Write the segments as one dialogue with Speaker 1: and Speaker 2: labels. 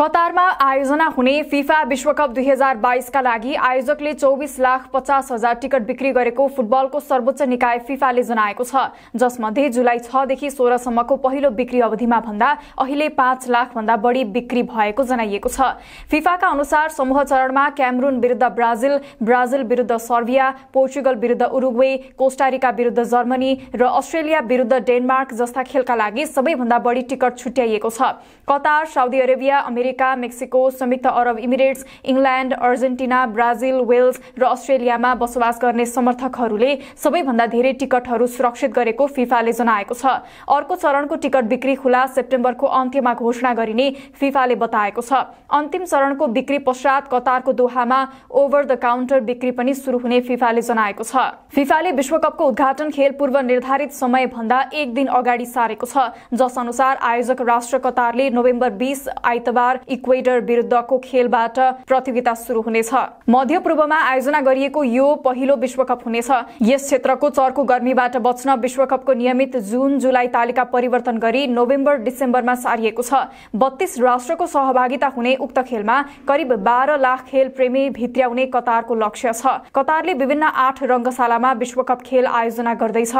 Speaker 1: कतारमा आयोजना हुने फिफा विश्वकप दुई हजार बाइसका लागि आयोजकले चौबिस लाख पचास हजार टिकट बिक्री गरेको फुटबलको सर्वोच्च निकाय फिफाले जनाएको छ जसमध्ये जुलाई छदेखि सोह्रसम्मको पहिलो बिक्री अवधिमा भन्दा अहिले पाँच लाख भन्दा बढी बिक्री भएको जनाइएको छ फिफाका अनुसार समूह चरणमा क्यामरुन विरूद्ध ब्राजिल ब्राजिल विरूद्ध सर्बिया पोर्चुगल विरूद्ध उरुग्वे कोस्टारिका विरूद्ध जर्मनी र अस्ट्रेलिया विरूद्ध डेनमार्क जस्ता खेलका लागि सबैभन्दा बढी टिकट छुट्याइएको छ Qatar Saudi Arabia America America Mexico संयुक्त Arab Emirates England Argentina Brazil Wales र अस्ट्रेलियामा बसोबास गर्ने समर्थकहरूले सबैभन्दा धेरै टिकटहरू सुरक्षित गरेको फिफाले जनाएको छ अर्को चरणको टिकट बिक्री खुला सेप्टेम्बरको अन्त्यमा घोषणा गरिने फिफाले बताएको छ अन्तिम चरणको बिक्री पश्चात कतारको दोहामा ओभर द काउन्टर बिक्री पनि सुरु हुने फिफाले जनाएको छ फिफाले विश्वकपको उद्घाटन खेल पूर्व निर्धारित समय भन्दा एक दिन अगाडि सारेको छ जस अनुसार आयोजक राष्ट्र कतारले नोभेम्बर बीस आइतबार इक्वेडर इक्वेटर विरुद्धको खेलबाट प्रतियोगिता सुरु हुनेछ मध्य पूर्वमा आयोजना गरिएको यो पहिलो विश्वकप हुनेछ यस क्षेत्रको चर्को गर्मीबाट बच्न विश्वकपको नियमित जुन जुलाई तालिका परिवर्तन गरी नोभेम्बर डिसेम्बरमा सारिएको छ बत्तीस राष्ट्रको सहभागिता हुने उक्त खेलमा करिब बाह्र लाख खेल प्रेमी भित्र्याउने कतारको लक्ष्य छ कतारले विभिन्न आठ रङ्गशालामा विश्वकप खेल आयोजना गर्दैछ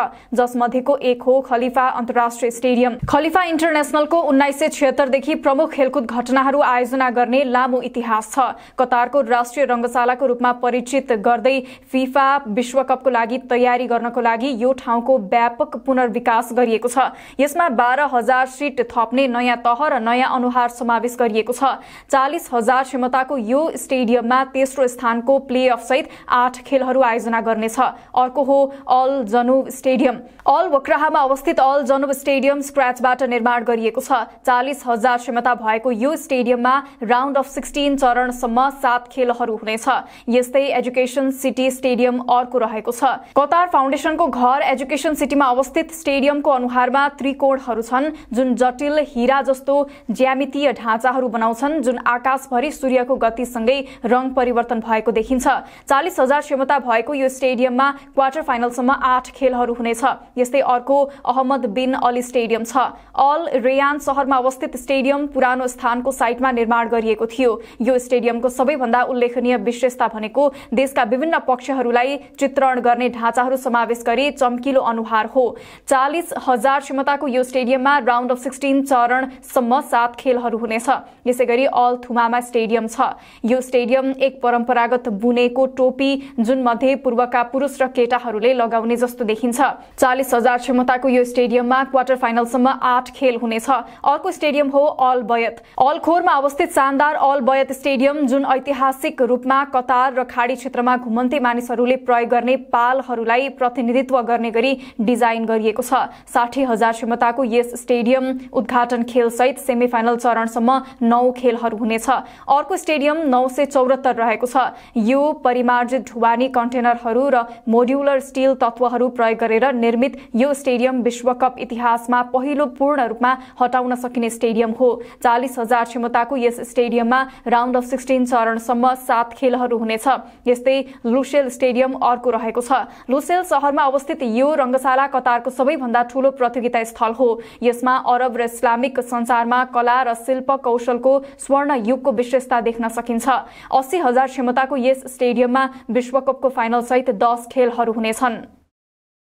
Speaker 1: जसमध्येको एक हो खलिफा अन्तर्राष्ट्रिय स्टेडियम खलिफा इन्टरनेसनलको उन्नाइस सय छिहत्तरदेखि प्रमुख खेलकुद घटना कार्यक्रमहरू आयोजना गर्ने लामो इतिहास छ कतारको राष्ट्रिय रङ्गशालाको रूपमा परिचित गर्दै फिफा विश्वकपको लागि तयारी गर्नको लागि यो ठाउँको व्यापक पुनर्विकास गरिएको छ यसमा बाह्र हजार सिट थप्ने नयाँ तह र नयाँ अनुहार समावेश गरिएको छ चालिस हजार क्षमताको यो स्टेडियममा तेस्रो स्थानको प्लेअफ सहित आठ खेलहरू आयोजना गर्नेछ अर्को हो अल जनुब स्टेडियम अल वक्राहामा अवस्थित अल जनु स्टेडियम स्क्रचबाट निर्माण गरिएको छ चालिस हजार क्षमता भएको यो स्टेडियम स्टेडियममा राउन्ड अफ सिक्सटिन चरणसम्म सात खेलहरू हुनेछ यस्तै एजुकेसन सिटी स्टेडियम अर्को रहेको छ कतार फाउन्डेसनको घर एजुकेसन सिटीमा अवस्थित स्टेडियमको अनुहारमा त्रिकोणहरू छन् जुन जटिल हिरा जस्तो ज्यामितीय ढाँचाहरू बनाउँछन् जुन आकाशभरि सूर्यको गतिसँगै रङ परिवर्तन भएको देखिन्छ चालिस हजार क्षमता भएको यो स्टेडियममा क्वार्टर फाइनलसम्म आठ खेलहरू हुनेछ यस्तै अर्को अहमद बिन अली स्टेडियम छ अल रेयान सहरमा अवस्थित स्टेडियम पुरानो स्थानको साइटमा निर्माण गरिएको थियो यो स्टेडियमको सबैभन्दा उल्लेखनीय विशेषता भनेको देशका विभिन्न पक्षहरूलाई चित्रण गर्ने ढाँचाहरू समावेश गरी चम्किलो अनुहार हो चालिस हजार क्षमताको यो स्टेडियममा राउन्ड अफ सिक्सटिन चरणसम्म सात खेलहरू हुनेछ यसै गरी अल थुमामा स्टेडियम छ यो स्टेडियम एक परम्परागत बुनेको टोपी जुन मध्ये पूर्वका पुरुष र केटाहरूले लगाउने जस्तो देखिन्छ चालिस हजार क्षमताको यो स्टेडियममा क्वार्टर फाइनलसम्म आठ खेल हुनेछ अर्को स्टेडियम हो अल बयत अल खोरमा अवस्थित शानदार अल बयत स्टेडियम जुन ऐतिहासिक रूपमा कतार र खाडी क्षेत्रमा घुमन्ते मानिसहरूले प्रयोग गर्ने पालहरूलाई प्रतिनिधित्व गर्ने गरी डिजाइन गरिएको छ साठी हजार क्षमताको यस स्टेडियम उद्घाटन खेलसहित सेमिफाइनल चरणसम्म नौ खेलहरू हुनेछ अर्को स्टेडियम नौ सय चौरात्तर रहेको छ यो परिमार्जित ढुवानी कन्टेनरहरू र मोड्युलर स्टिल तत्वहरू प्रयोग गरेर निर्मित यो स्टेडियम विश्वकप इतिहासमा पहिलो पूर्ण रूपमा हटाउन सकिने स्टेडियम हो चालिस हजार क्षमताको यस स्टेडियममा राउन्ड अफ सिक्सटिन चरणसम्म सात खेलहरू हुनेछ यस्तै लुसेल स्टेडियम अर्को रहेको छ लुसेल सहरमा अवस्थित यो रङ्गशाला कतारको सबैभन्दा ठूलो प्रतियोगिता स्थल हो यसमा अरब र इस्लामिक संसारमा कला र शिल्प कौशलको स्वर्ण युगको विशेषता देख्न सकिन्छ अस्सी हजार क्षमताको यस स्टेडियममा विश्वकपको फाइनलसहित दस खेलहरू हुनेछन्